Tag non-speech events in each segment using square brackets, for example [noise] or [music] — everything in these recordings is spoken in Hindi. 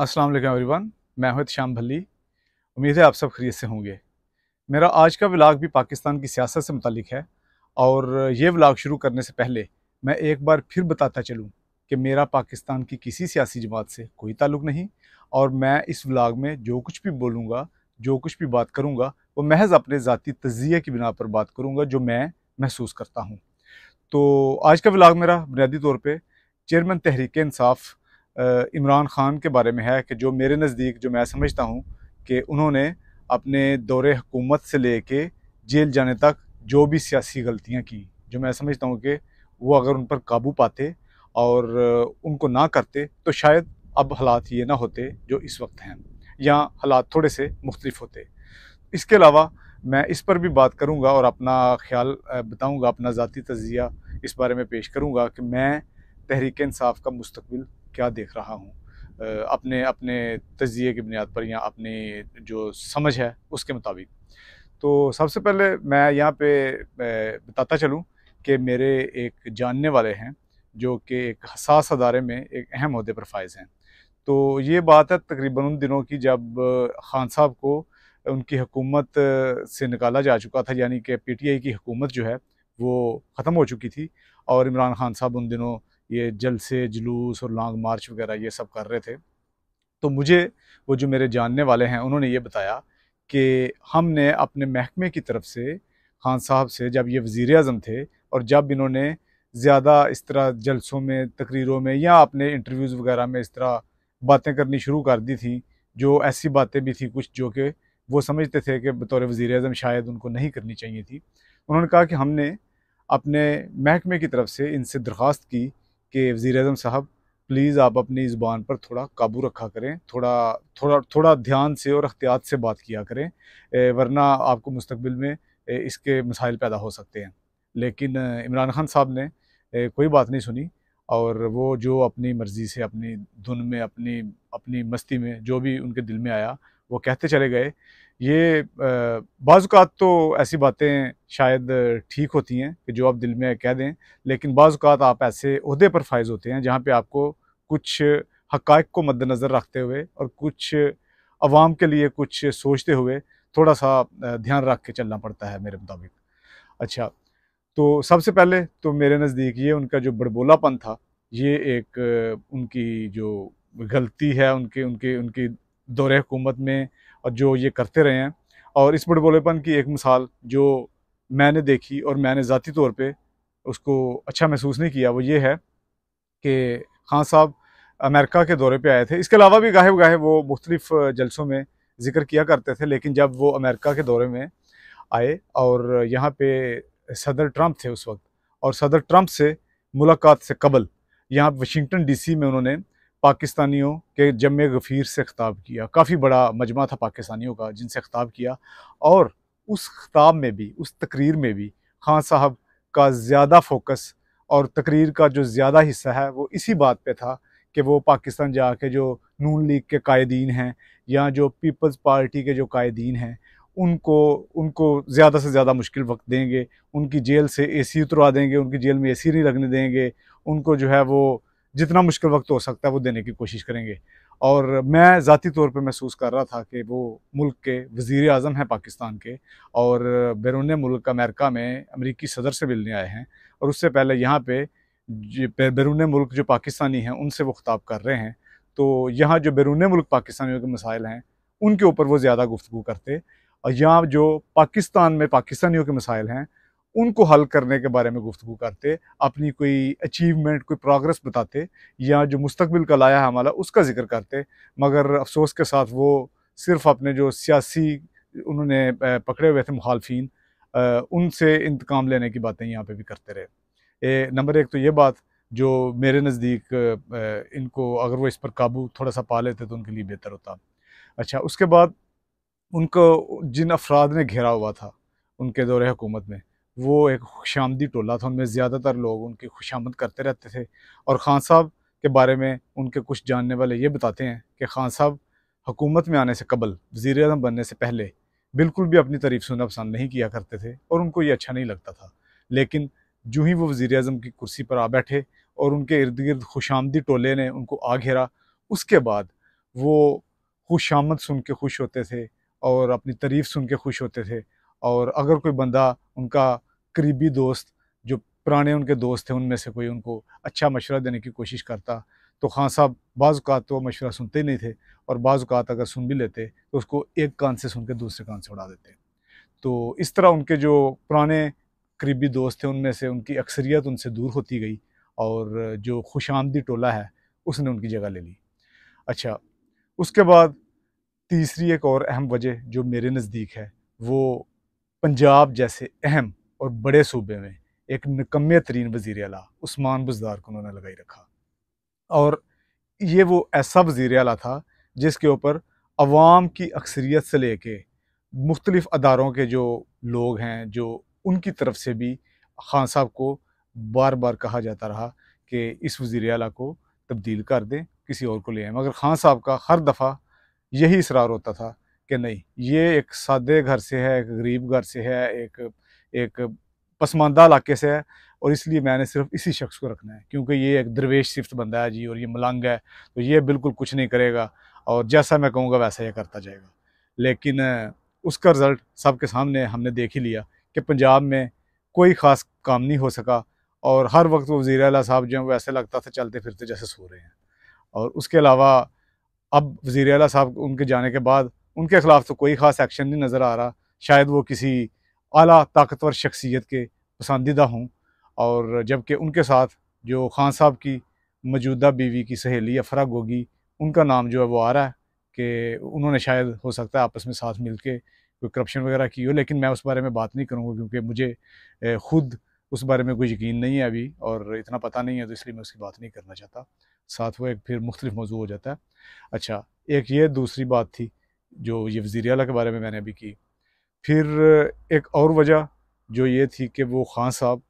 अस्सलाम वालेकुम एवरीवन मैं हूं श्याम भल्ली उम्मीद है आप सब खरीद से होंगे मेरा आज का व्लाग भी पाकिस्तान की सियासत से मुतलिक है और ये व्लाग शुरू करने से पहले मैं एक बार फिर बताता चलूँ कि मेरा पाकिस्तान की किसी सियासी जमात से कोई ताल्लुक नहीं और मैं इस व्लाग में जो कुछ भी बोलूँगा जो कुछ भी बात करूँगा वो महज अपने ज़ाती तजिए की बिना पर बात करूँगा जो मैं महसूस करता हूँ तो आज का व्लाग मेरा बुनियादी तौर पर चेयरमैन तहरीक इंसाफ़ इमरान ख़ान के बारे में है कि जो मेरे नज़दीक जो मैं समझता हूँ कि उन्होंने अपने दौरे हुकूमत से ले कर जेल जाने तक जो भी सियासी गलतियाँ की जो मैं समझता हूँ कि वो अगर उन पर काबू पाते और उनको ना करते तो शायद अब हालात ये ना होते जो इस वक्त हैं या हालात थोड़े से मुख्तलिफ होते इसके अलावा मैं इस पर भी बात करूँगा और अपना ख्याल बताऊँगा अपना ज़ाती तजिया इस बारे में पेश करूँगा कि मैं तहरीक इंसाफ का मुस्तबिल क्या देख रहा हूँ अपने अपने तजिए की बुनियाद पर या अपनी जो समझ है उसके मुताबिक तो सबसे पहले मैं यहाँ पे बताता चलूँ कि मेरे एक जानने वाले हैं जो कि एक हसास अदारे में एक अहम अहदे पर फायज़ हैं तो ये बात है तकरीबन उन दिनों की जब खान साहब को उनकी हुकूमत से निकाला जा चुका था यानी कि पीटीआई की हुकूमत जो है वो ख़त्म हो चुकी थी और इमरान खान साहब उन दिनों ये जलसे जुलूस और लॉन्ग मार्च वगैरह ये सब कर रहे थे तो मुझे वो जो मेरे जानने वाले हैं उन्होंने ये बताया कि हमने अपने महकमे की तरफ से खान साहब से जब ये वज़ी अजम थे और जब इन्होंने ज़्यादा इस तरह जलसों में तकरीरों में या अपने इंटरव्यूज़ वगैरह में इस तरह बातें करनी शुरू कर दी थी जो ऐसी बातें भी थी कुछ जो कि वो समझते थे कि बतौर वज़ी अजम शायद उनको नहीं करनी चाहिए थी उन्होंने कहा कि हमने अपने महकमे की तरफ से इनसे दरख्वास्त की कि वज़ी अजम साहब प्लीज़ आप अपनी ज़ुबान पर थोड़ा काबू रखा करें थोड़ा थोड़ा थोड़ा ध्यान से और अख्तियात से बात किया करें वरना आपको मुस्तबिल में इसके मसाइल पैदा हो सकते हैं लेकिन इमरान खान साहब ने कोई बात नहीं सुनी और वो जो अपनी मर्ज़ी से अपनी धुन में अपनी अपनी मस्ती में जो भी उनके दिल में आया वो कहते चले गए ये बाज़ात तो ऐसी बातें शायद ठीक होती हैं कि जो आप दिल में कह दें लेकिन बाज़ात आप ऐसे अहदे पर फायज होते हैं जहाँ पर आपको कुछ हक़ को मद्दनज़र रखते हुए और कुछ आवाम के लिए कुछ सोचते हुए थोड़ा सा ध्यान रख के चलना पड़ता है मेरे मुताबिक अच्छा तो सबसे पहले तो मेरे नज़दीक ये उनका जो बड़बोलापन था ये एक उनकी जो गलती है उनके उनके उनकी दौर हुकूमत में और जो ये करते रहे हैं और इस बड़बोलेपन की एक मिसाल जो मैंने देखी और मैंने ज़ाती तौर पर उसको अच्छा महसूस नहीं किया वो ये है कि खान साहब अमेरिका के दौरे पर आए थे इसके अलावा भी गाहे गाहे वो मुख्तलिफ़ जलसों में ज़िक्र किया करते थे लेकिन जब वो अमेरिका के दौरे में आए और यहाँ पे सदर ट्रंप थे उस वक्त और सदर ट्रंप से मुलाकात से कबल यहाँ वाशिंगटन डीसी में उन्होंने पाकिस्तानियों के जम गफ़ीर से खताब किया काफ़ी बड़ा मजमा था पाकिस्तानियों का जिनसे खताब किया और उस खताब में भी उस तकरीर में भी खान साहब का ज़्यादा फोकस और तकरीर का जो ज़्यादा हिस्सा है वो इसी बात पे था कि वो पाकिस्तान जा के जो नून लीग के कायदीन हैं या जो पीपल्स पार्टी के जो कायदीन हैं उनको उनको ज़्यादा से ज़्यादा मुश्किल वक्त देंगे उनकी जेल से एसी उतरवा देंगे उनकी जेल में एसी नहीं लगने देंगे उनको जो है वो जितना मुश्किल वक्त हो सकता है वो देने की कोशिश करेंगे और मैं ज़ाती तौर पे महसूस कर रहा था कि वो मुल्क के वज़ी अजम हैं पाकिस्तान के और बैरून मुल्क अमेरिका में अमरीकी सदर से मिलने आए हैं और उससे पहले यहाँ पे बैरून मुल्क जो पाकिस्तानी हैं उनसे वो खिताब कर रहे हैं तो यहाँ जो बैरून मुल्क पाकिस्तानियों के मसाइल हैं उनके ऊपर वो ज़्यादा गुफ्तु करते और यहाँ जो पाकिस्तान में पाकिस्तानियों के मसाइल हैं उनको हल करने के बारे में गुफ्तु करते अपनी कोई अचीवमेंट कोई प्रोग्रेस बताते या जो मुस्तबिल का लाया है हमारा उसका जिक्र करते मगर अफसोस के साथ वो सिर्फ अपने जो सियासी उन्होंने पकड़े हुए थे मुखालफी उनसे इंतकाम लेने की बातें यहाँ पर भी करते रहे नंबर एक तो ये बात जो मेरे नज़दीक इनको अगर वो इस पर काबू थोड़ा सा पा लेते तो उनके लिए बेहतर होता अच्छा उसके बाद उनको जिन अफराद ने घेरा हुआ था उनके दौर हुकूमत में वो एक आमदी टोला था उनमें ज़्यादातर लोग उनकी आमद करते रहते थे और ख़ान साहब के बारे में उनके कुछ जानने वाले ये बताते हैं कि ख़ान साहब हुकूमत में आने से कबल वज़ी अजम बनने से पहले बिल्कुल भी अपनी तारीफ़ सुनना पसंद नहीं किया करते थे और उनको ये अच्छा नहीं लगता था लेकिन जो ही वो वज़ी अजम की कुर्सी पर आ बैठे और उनके इर्द गिर्द आमदी टोले ने उनको आ घेरा उसके बाद वो आमद सुन के खुश होते थे और अपनी तारीफ़ सुन के खुश होते थे और अगर कोई बंदा उनका करीबी दोस्त जो पुराने उनके दोस्त थे उनमें से कोई उनको अच्छा मशवरा देने की कोशिश करता तो खान साहब बाज़ात तो मशवरा सुनते ही नहीं थे और बाज़ात अगर सुन भी लेते तो उसको एक कान से सुन के दूसरे कान से उड़ा देते तो इस तरह उनके जो पुराने करीबी दोस्त थे उनमें से उनकी अक्सरियत उनसे दूर होती गई और जो खुश आमदी टोला है उसने उनकी जगह ले ली अच्छा उसके बाद तीसरी एक और अहम वजह जो मेरे नज़दीक है वो पंजाब जैसे अहम और बड़े सूबे में एक निकम्मे तरीन वजीर अला उस्मान बुजदार को उन्होंने लगाई रखा और ये वो ऐसा वज़ी अला था जिसके ऊपर अवाम की अक्सरियत से लेके मुख्तलिफ़ अदारों के जो लोग हैं जो उनकी तरफ से भी खान साहब को बार बार कहा जाता रहा कि इस वजीर अला को तब्दील कर दें किसी और को ले आए मगर खान साहब का हर दफ़ा यही इसरार होता था कि नहीं ये एक सादे घर से है एक गरीब घर से है एक एक पसमानदा इलाके से है और इसलिए मैंने सिर्फ इसी शख्स को रखना है क्योंकि ये एक दरवेश सिफ्त बंदा है जी और ये मलंग है तो ये बिल्कुल कुछ नहीं करेगा और जैसा मैं कहूँगा वैसा ये करता जाएगा लेकिन उसका रिज़ल्ट सबके सामने हमने देख ही लिया कि पंजाब में कोई ख़ास काम नहीं हो सका और हर वक्त वज़ी अल साहब जो है वो ऐसे लगता था चलते फिरते जैसे सो रहे हैं और उसके अलावा अब वज़ी अला साहब उनके जाने के बाद उनके ख़िलाफ़ तो कोई ख़ास एक्शन नहीं नज़र आ रहा शायद वो किसी अली ताकतवर शख्सियत के पसंदीदा हों और जबकि उनके साथ जो खान साहब की मौजूदा बीवी की सहेली अफरा गोगी उनका नाम जो है वो आ रहा है कि उन्होंने शायद हो सकता है आपस में साथ मिल के कोई करप्शन वगैरह की हो लेकिन मैं उस बारे में बात नहीं करूँगा क्योंकि मुझे ख़ुद उस बारे में कोई यकीन नहीं है अभी और इतना पता नहीं है तो इसलिए मैं उसकी बात नहीं करना चाहता साथ वो एक फिर मुख्तलिफ मौजू हो जाता है अच्छा एक ये दूसरी बात थी जो ये वज़ी अला के बारे में मैंने अभी की फिर एक और वजह जो ये थी कि वो ख़ान साहब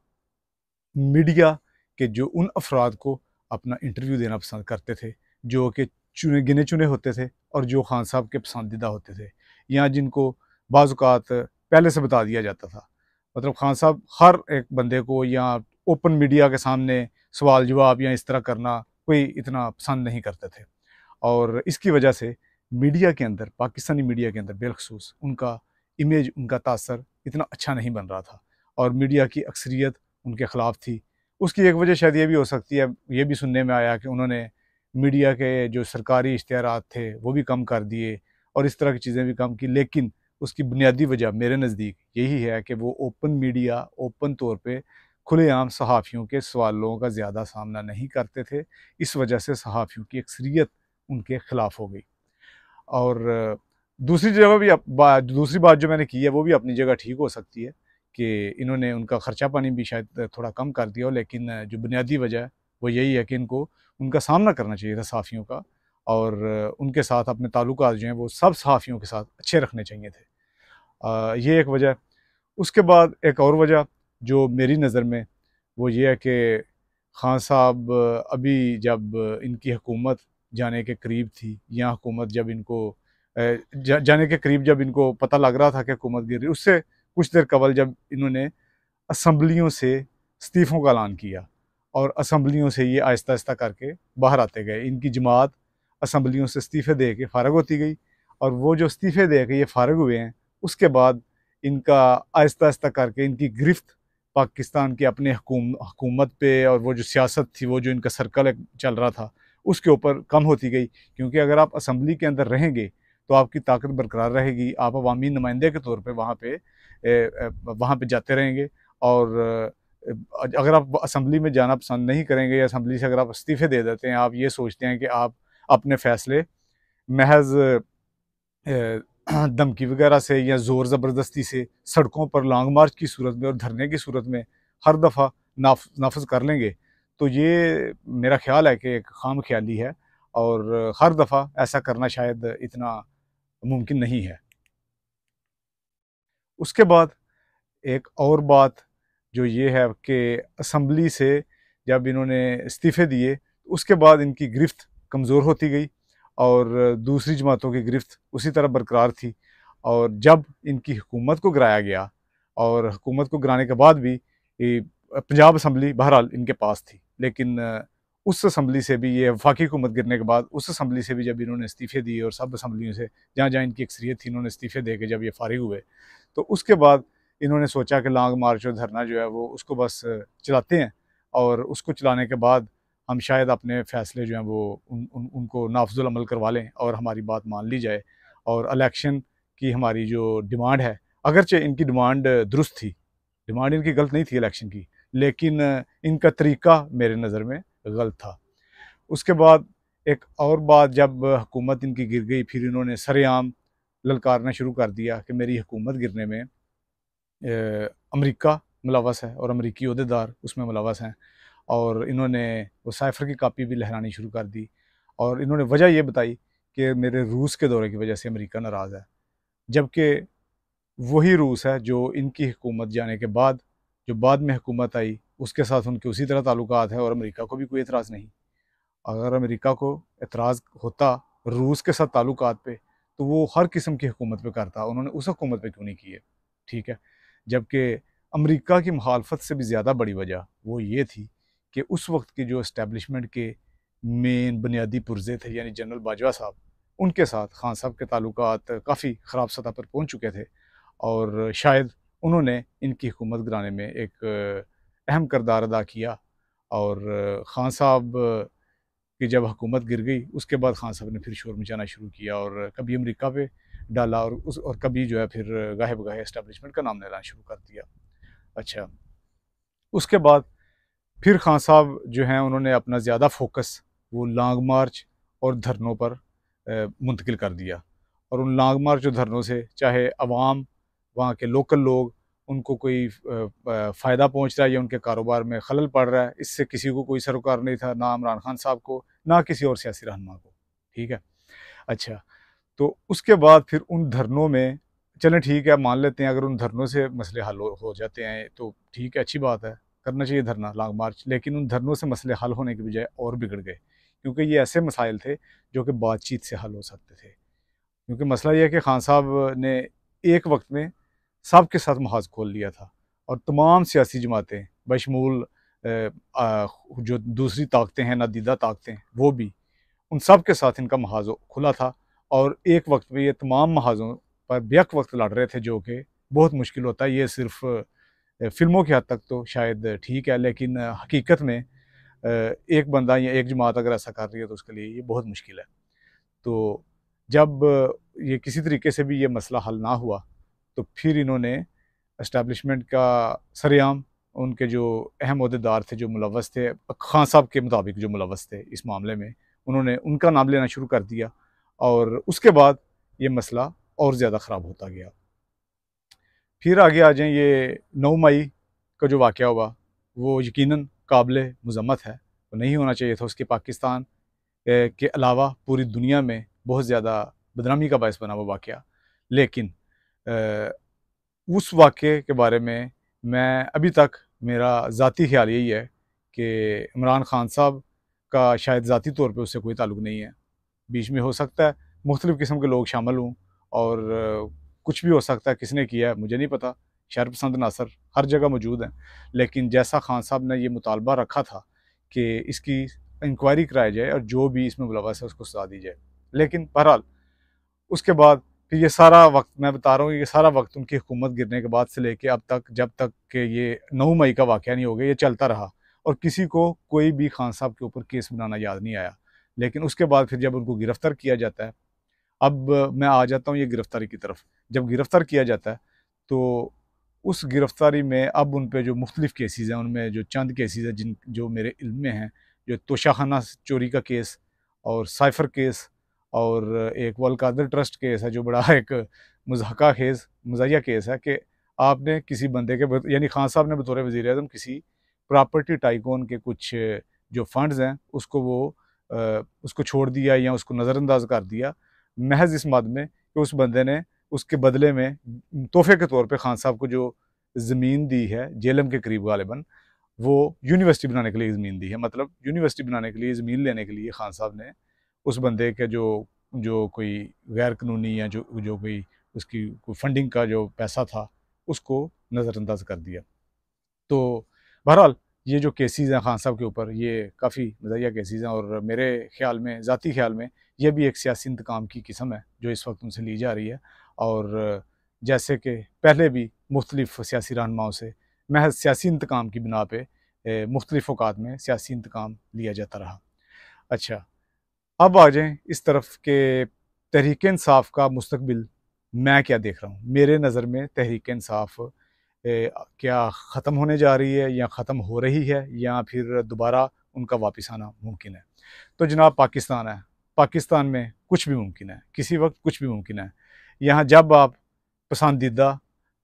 मीडिया के जो उन अफराद को अपना इंटरव्यू देना पसंद करते थे जो कि चुने गिने चुने होते थे और जो खान साहब के पसंदीदा होते थे या जिनको बाज़ात पहले से बता दिया जाता था मतलब खान साहब हर एक बंदे को या ओपन मीडिया के सामने सवाल जवाब या इस तरह करना कोई इतना पसंद नहीं करते थे और इसकी वजह से मीडिया के अंदर पाकिस्तानी मीडिया के अंदर बिलखसूस उनका इमेज उनका तासर इतना अच्छा नहीं बन रहा था और मीडिया की अक्सरियत उनके ख़िलाफ़ थी उसकी एक वजह शायद ये भी हो सकती है ये भी सुनने में आया कि उन्होंने मीडिया के जो सरकारी इश्तहार थे वो भी कम कर दिए और इस तरह की चीज़ें भी कम की लेकिन उसकी बुनियादी वजह मेरे नज़दीक यही है कि वो ओपन मीडिया ओपन तौर पर खुलेआम सहाफ़ियों के सवालों का ज़्यादा सामना नहीं करते थे इस वजह से सहाफ़ियों की अक्सरियत उनके ख़िलाफ़ हो गई और दूसरी जगह भी दूसरी बात जो मैंने की है वो भी अपनी जगह ठीक हो सकती है कि इन्होंने उनका ख़र्चा पानी भी शायद थोड़ा कम कर दिया लेकिन जो बुनियादी वजह है वो यही है कि इनको उनका सामना करना चाहिए था सहाफ़ियों का और उनके साथ अपने ताल्लुक जो हैं वो सब सहाफ़ियों के साथ अच्छे रखने चाहिए थे आ, ये एक वजह उसके बाद एक और वजह जो मेरी नज़र में वो ये है कि खान साहब अभी जब इनकी हुकूमत जाने के करीब थी या हुकूमत जब इनको जा, जाने के करीब जब इनको पता लग रहा था कि हुकूमत गिर रही उससे कुछ देर कबल जब इन्होंने असम्बलियों से इस्तीफ़ों का ऐलान किया और असम्बलियों से ये आहिस्ता आहिस्ता करके बाहर आते गए इनकी जमात असम्बलियों से इस्तीफ़े दे के फ़ारग होती गई और वो जो इस्तीफ़े दे के ये फ़ारग हुए हैं उसके बाद इनका आहिस्ता आहिस्ता करके इनकी गिरफ्त पाकिस्तान के अपने हकूमत पे और वो जो सियासत थी वो जो इनका सर्कल चल रहा था उसके ऊपर कम होती गई क्योंकि अगर आप असम्बली के अंदर रहेंगे तो आपकी ताकत बरकरार रहेगी आप अवामी नुमाइंदे के तौर पर वहाँ पर वहाँ पर जाते रहेंगे और अगर आप असम्बली में जाना पसंद नहीं करेंगे या असम्बली से अगर आप इस्तीफ़े दे देते हैं आप ये सोचते हैं कि आप अपने फ़ैसले महज धमकी वगैरह से या ज़ोर ज़बरदस्ती से सड़कों पर लॉन्ग मार्च की सूरत में और धरने की सूरत में हर दफ़ा नाफ नाफज कर लेंगे तो ये मेरा ख्याल है कि एक खाम ख्याली है और हर दफ़ा ऐसा करना शायद इतना मुमकिन नहीं है उसके बाद एक और बात जो ये है कि असम्बली से जब इन्होंने इस्तीफ़े दिए उसके बाद इनकी गिरफ्त कमज़ोर होती गई और दूसरी जमातों की गिरफ्त उसी तरह बरकरार थी और जब इनकी हुकूमत को गिराया गया और हुकूमत को गिराने के बाद भी पंजाब असम्बली बहरहाल इनके पास थी लेकिन उस असम्बली से भी ये वफाकी हुकूमत गिरने के बाद उस असम्बली से भी जब इन्होंने इस्तीफ़े दिए और सब असम्बलियों से जहाँ जहाँ इनकी अक्सरियत थी इन्होंने इस्तीफ़े दे के जब ये फारिग हुए तो उसके बाद इन्होंने सोचा कि लांग मार्च और धरना जो है वो उसको बस चलाते हैं और उसको चलाने के बाद हम शायद अपने फ़ैसले जो हैं वो उन, उन उनको नाफजुलमल करवा लें और हमारी बात मान ली जाए और इलेक्शन की हमारी जो डिमांड है अगरचे इनकी डिमांड दुरुस्त थी डिमांड इनकी गलत नहीं थी इलेक्शन की लेकिन इनका तरीका मेरे नज़र में गलत था उसके बाद एक और बात जब हुकूमत इनकी गिर गई फिर इन्होंने सरेआम ललकारना शुरू कर दिया कि मेरी हुकूमत गिरने में अमेरिका मुलवस है और अमरीकी अहदेदार उसमें मुलवस हैं और इन्होंने वो साइफर की कापी भी लहरानी शुरू कर दी और इन्होंने वजह ये बताई कि मेरे रूस के दौरे की वजह से अमेरिका नाराज़ है जबकि वही रूस है जो इनकी हुकूमत जाने के बाद जो बाद में हुकूमत आई उसके साथ उनके उसी तरह ताल्लुक है और अमरीका को भी कोई एतराज़ नहीं अगर अमेरिका को एतराज़ होता रूस के साथ ताल्लुक पे तो वो हर किस्म की हुकूमत पे करता उन्होंने उस हुकूमत पे क्यों नहीं की है ठीक है जबकि अमेरिका की मुखालफत से भी ज़्यादा बड़ी वजह वो ये थी कि उस वक्त की जो इस्टेबलिशमेंट के मेन बुनियादी पुरजे थे यानी जनरल बाजवा साहब उनके साथ खान साहब के ताल्लुक काफ़ी ख़राब सतह पर पहुँच चुके थे और शायद उन्होंने इनकी हुकूमत गिराने में एक अहम करदार अदा किया और ख़ान साहब की जब हुकूमत गिर गई उसके बाद ख़ान साहब ने फिर शोर मचाना शुरू किया और कभी अमरीका पे डाला और उस और कभी जो है फिर गाहे बगाहे इस्टबलिशमेंट का नाम लेना शुरू कर दिया अच्छा उसके बाद फिर खान साहब जो हैं उन्होंने अपना ज़्यादा फोकस वो लॉन्ग मार्च और धरनों पर मुंतकिल कर दिया और उन लॉन्ग मार्च और धरनों से चाहे अवाम वहाँ के लोकल लोग उनको कोई फ़ायदा पहुँच रहा है या उनके कारोबार में खलल पड़ रहा है इससे किसी को कोई सरोकार नहीं था ना इमरान खान साहब को ना किसी और सियासी रहनमा को ठीक है अच्छा तो उसके बाद फिर उन धरनों में चलें ठीक है मान लेते हैं अगर उन धरनों से मसले हल हो जाते हैं तो ठीक है अच्छी बात है करना चाहिए धरना लॉन्ग मार्च लेकिन उन धरनों से मसले हल होने के बजाय और बिगड़ गए क्योंकि ये ऐसे मसाइल थे जो कि बातचीत से हल हो सकते थे क्योंकि मसला यह है कि खान साहब ने एक वक्त में सब के साथ महाज खोल लिया था और तमाम सियासी जमातें बशमूल जो दूसरी ताकतें हैं नदीदा ताकतें वो भी उन सब के साथ इनका महाज खुला था और एक वक्त में ये तमाम महाजों पर बेक वक्त लड़ रहे थे जो कि बहुत मुश्किल होता है ये सिर्फ फिल्मों की हद तक तो शायद ठीक है लेकिन हकीकत में एक बंदा या एक जमात अगर ऐसा कर रही है तो उसके लिए ये बहुत मुश्किल है तो जब ये किसी तरीके से भी ये मसला हल ना हुआ तो फिर इन्होंने इस्टेबलिशमेंट का सरेआम उनके जो अहम अहदेदार थे जो मुलवस थे खान साहब के मुताबिक जो मुलवस थे इस मामले में उन्होंने उनका नाम लेना शुरू कर दिया और उसके बाद ये मसला और ज़्यादा ख़राब होता गया फिर आगे आ जाएँ ये नौ मई का जो वाक़ हुआ वो यकीन काबिल मजम्मत है तो नहीं होना चाहिए था उसके पाकिस्तान के अलावा पूरी दुनिया में बहुत ज़्यादा बदनामी का बायस बना हुआ वाक़ लेकिन उस वाक़े के बारे में मैं अभी तक मेरा ज़ाती ख्याल यही है कि इमरान ख़ान साहब का शायद ज़ाती तौर पर उससे कोई ताल्लुक नहीं है बीच में हो सकता है मुख्तलिफ़ किस्म के लोग शामिल हों और कुछ भी हो सकता है किसने किया है मुझे नहीं पता शहर पसंद नासर हर जगह मौजूद हैं लेकिन जैसा खान साहब ने ये मुतालबा रखा था कि इसकी इंक्वायरी कराई जाए और जो भी इसमें मुलवस है उसको सजा दी जाए लेकिन बहरहाल उसके बाद कि ये सारा वक्त मैं बता रहा हूँ ये सारा वक्त उनकी हुकूमत गिरने के बाद से लेके अब तक जब तक के ये नौ मई का वाक़ नहीं हो गया ये चलता रहा और किसी को कोई भी खान साहब के ऊपर केस बनाना याद नहीं आया लेकिन उसके बाद फिर जब उनको गिरफ़्तार किया जाता है अब मैं आ जाता हूँ ये गिरफ़्तारी की तरफ जब गिरफ़्तार किया जाता है तो उस गिरफ़्तारी में अब उन पर जो मुख्तलिफ़ केसेज़ हैं उनमें जो चंद केसेज़ हैं जिन जो मेरे इल्म में हैं जो तोशाखाना चोरी का केस और साइफ़र केस और एक वलकादर ट्रस्ट केस है जो बड़ा [laughs] एक मजहक़ा खेज मजाया केस है कि आपने किसी बंदे के यानी खान साहब ने बतौर वज़ी अजम किसी प्रॉपर्टी टाइकोन के कुछ जो फंड्स हैं उसको वो आ, उसको छोड़ दिया या उसको नज़रअंदाज कर दिया महज इस मद में कि उस बंदे ने उसके बदले में तोहफे के तौर पर खान साहब को जो ज़मीन दी है जेलम के करीब गालिबा वो यूनिवर्सिटी बनाने के लिए ज़मीन दी है मतलब यूनिवर्सिटी बनाने के लिए ज़मीन लेने के लिए खान साहब ने उस बंदे के जो जो कोई गैर कानूनी या जो जो कोई उसकी कोई फंडिंग का जो पैसा था उसको नज़रअंदाज कर दिया तो बहरहाल ये जो केसेस हैं खान साहब के ऊपर ये काफ़ी मजा केसेस हैं और मेरे ख्याल में ज़ाती ख्याल में ये भी एक सियासी इंतकाम की किस्म है जो इस वक्त उनसे ली जा रही है और जैसे कि पहले भी मुख्तलिफ सियासी रहनुमाओं से महज सियासी इंतकाम की बिना पर मुख्तलिफ़ अवकात में सियासी इंतकाम लिया जाता रहा अच्छा अब आ जाएं इस तरफ के तहरीक इंसाफ का मुस्तबिल मैं क्या देख रहा हूँ मेरे नज़र में तहरीक इंसाफ क्या ख़त्म होने जा रही है या ख़त्म हो रही है या फिर दोबारा उनका वापस आना मुमकिन है तो जनाब पाकिस्तान है पाकिस्तान में कुछ भी मुमकिन है किसी वक्त कुछ भी मुमकिन है यहाँ जब आप पसंदीदा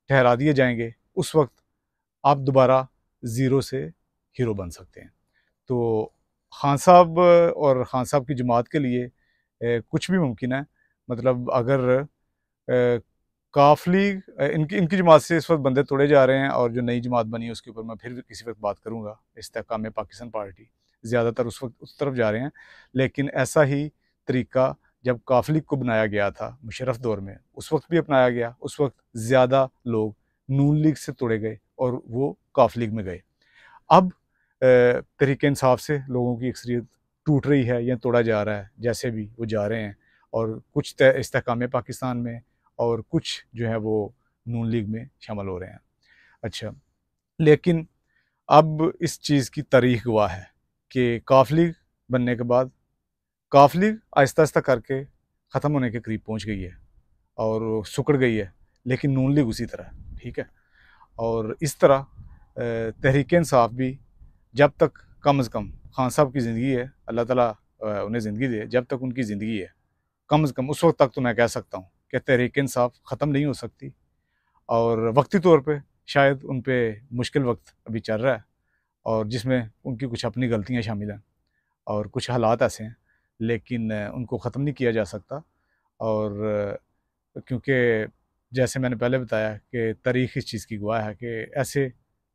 ठहरा दिए जाएंगे उस वक्त आप दोबारा ज़ीरो से हीरो बन सकते हैं तो खान साहब और खान साहब की जमात के लिए कुछ भी मुमकिन है मतलब अगर काफ लीग इनकी इनकी जमात से इस वक्त बंदे तोड़े जा रहे हैं और जो नई जमात बनी है उसके ऊपर मैं फिर किसी वक्त बात करूँगा में पाकिस्तान पार्टी ज़्यादातर उस वक्त उस तरफ जा रहे हैं लेकिन ऐसा ही तरीका जब काफलीग को बनाया गया था मुशरफ दौर में उस वक्त भी अपनाया गया उस वक्त ज़्यादा लोग नून लीग से तोड़े गए और वो काफ लीग में गए अब तरीके इंसाफ से लोगों की अक्सरियत टूट रही है या तोड़ा जा रहा है जैसे भी वो जा रहे हैं और कुछ इसकाम पाकिस्तान में और कुछ जो है वो नून लीग में शामिल हो रहे हैं अच्छा लेकिन अब इस चीज़ की तारीख गवाह है कि काफ लीग बनने के बाद काफ लीग आहिस्ता आहिस्ता करके ख़त्म होने के करीब पहुंच गई है और सुकड़ गई है लेकिन नून लीग उसी तरह ठीक है और इस तरह तहरीक इंसाफ भी जब तक कम अज़ कम खान हाँ, साहब की ज़िंदगी है अल्लाह ताला उन्हें ज़िंदगी दे जब तक उनकी ज़िंदगी है कम अज़ कम उस वक्त तक तो मैं कह सकता हूँ कि तहरीक इंसाफ ख़त्म नहीं हो सकती और वक्ती तौर पर शायद उन पर मुश्किल वक्त अभी चल रहा है और जिसमें उनकी कुछ अपनी गलतियाँ शामिल हैं और कुछ हालात ऐसे हैं लेकिन उनको ख़त्म नहीं किया जा सकता और क्योंकि जैसे मैंने पहले बताया कि तारीख इस चीज़ की गवाह है कि ऐसे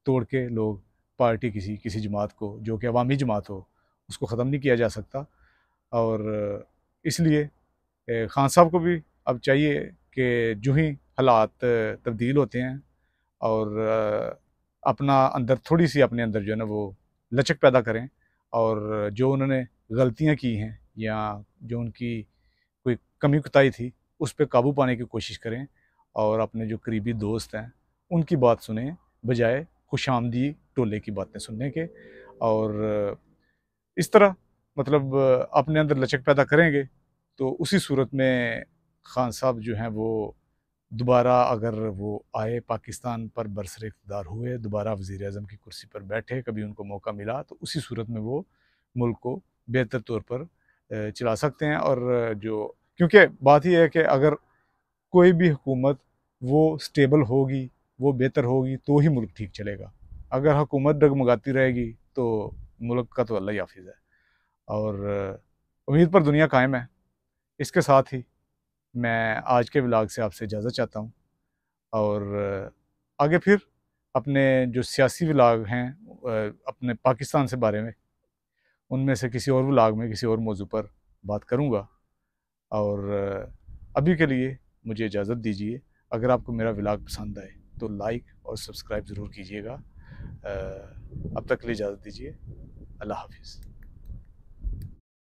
तोड़ के लोग पार्टी किसी किसी जमात को जो कि अवामी जमात हो उसको ख़त्म नहीं किया जा सकता और इसलिए खान साहब को भी अब चाहिए कि जो ही हालात तब्दील होते हैं और अपना अंदर थोड़ी सी अपने अंदर जो है ना वो लचक पैदा करें और जो उन्होंने गलतियां की हैं या जो उनकी कोई कमी कुताई थी उस पर काबू पाने की कोशिश करें और अपने जो करीबी दोस्त हैं उनकी बात सुने बजाय खुश आमदी टोले की बातें सुनने के और इस तरह मतलब अपने अंदर लचक पैदा करेंगे तो उसी सूरत में खान साहब जो हैं वो दोबारा अगर वो आए पाकिस्तान पर बरसर इकतदार हुए दोबारा वज़ी अजम की कुर्सी पर बैठे कभी उनको मौका मिला तो उसी सूरत में वो मुल्क को बेहतर तौर पर चला सकते हैं और जो क्योंकि बात यह है कि अगर कोई भी हुकूमत वो स्टेबल होगी वो बेहतर होगी तो ही मुल्क ठीक चलेगा अगर हुकूमत डगमगाती रहेगी तो मुल्क का तो अल्लाह हाफिज़ है और उम्मीद पर दुनिया कायम है इसके साथ ही मैं आज के ब्लाग से आपसे इजाज़त चाहता हूँ और आगे फिर अपने जो सियासी ब्लाग हैं अपने पाकिस्तान से बारे में उनमें से किसी और विलाग में किसी और मौजू पर बात करूँगा और अभी के लिए मुझे इजाज़त दीजिए अगर आपको मेरा विलाग पसंद आए तो लाइक और सब्सक्राइब ज़रूर कीजिएगा अब तक के लिए इजाज़त दीजिए अल्लाह हाफिज़